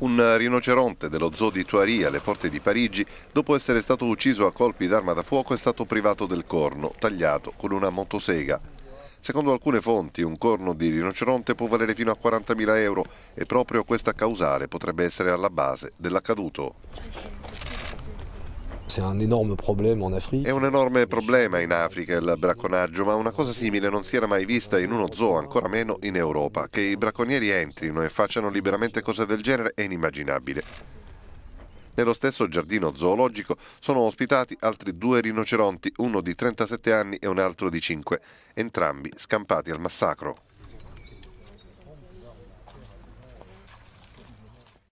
un rinoceronte dello zoo di Tuaria alle porte di Parigi, dopo essere stato ucciso a colpi d'arma da fuoco, è stato privato del corno, tagliato con una motosega. Secondo alcune fonti, un corno di rinoceronte può valere fino a 40.000 euro e proprio questa causale potrebbe essere alla base dell'accaduto c'est un énorme problème en Afrique. È un enorme problema in Africa il bracconaggio, ma una cosa simile non si era mai vista in uno zoo, ancora meno in Europa. Che i bracconieri entrino e facciano liberamente cose del genere è inimmaginabile. Nello stesso giardino zoologico sono ospitati altri due rinoceronti, uno di 37 anni e un altro di 5, entrambi scampati al massacro.